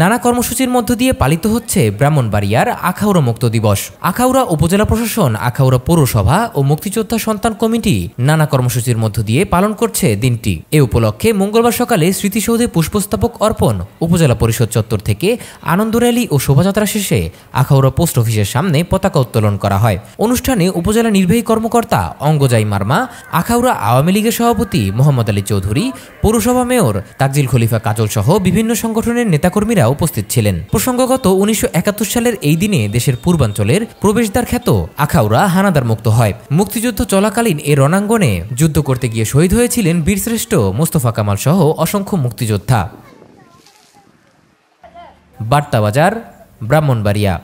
নানা কর্মসূচির মধ্য দিয়ে পালিত হচ্ছে ব্রাহ্মণবাড়িয়ার আখাউড়া মুক্ত দিবস আখাউড়া উপজেলা প্রশাসন আখাউড়া পৌরসভা ও মুক্তিযোদ্ধা সন্তান কমিটি নানা কর্মসূচির মধ্য দিয়ে পালন করছে দিনটি এ উপলক্ষে মঙ্গলবার সকালে স্মৃতিসৌধে পুষ্পস্থাপক অর্পণ উপজেলা পরিষদ চত্বর থেকে আনন্দ র্যালি ও শোভাযাত্রা শেষে আখাউড়া পোস্ট অফিসের সামনে পতাকা উত্তোলন করা হয় অনুষ্ঠানে উপজেলা নির্বাহী কর্মকর্তা অঙ্গজাই মার্মা আখাউড়া আওয়ামী লীগের সভাপতি মোহাম্মদ আলী চৌধুরী পৌরসভা মেয়র তাকজিল খলিফা কাজল সহ বিভিন্ন সংগঠনের নেতাকর্মী কর্মীরা উপস্থিত ছিলেন প্রসঙ্গগত উনিশশো সালের এই দিনে দেশের পূর্বাঞ্চলের প্রবেশদ্বার খ্যাত আখাউড়া হানাদার মুক্ত হয় মুক্তিযুদ্ধ চলাকালীন এ রণাঙ্গনে যুদ্ধ করতে গিয়ে শহীদ হয়েছিলেন বীরশ্রেষ্ঠ মোস্তফা কামাল সহ অসংখ্য মুক্তিযোদ্ধা বার্তাবাজার ব্রাহ্মণবাড়িয়া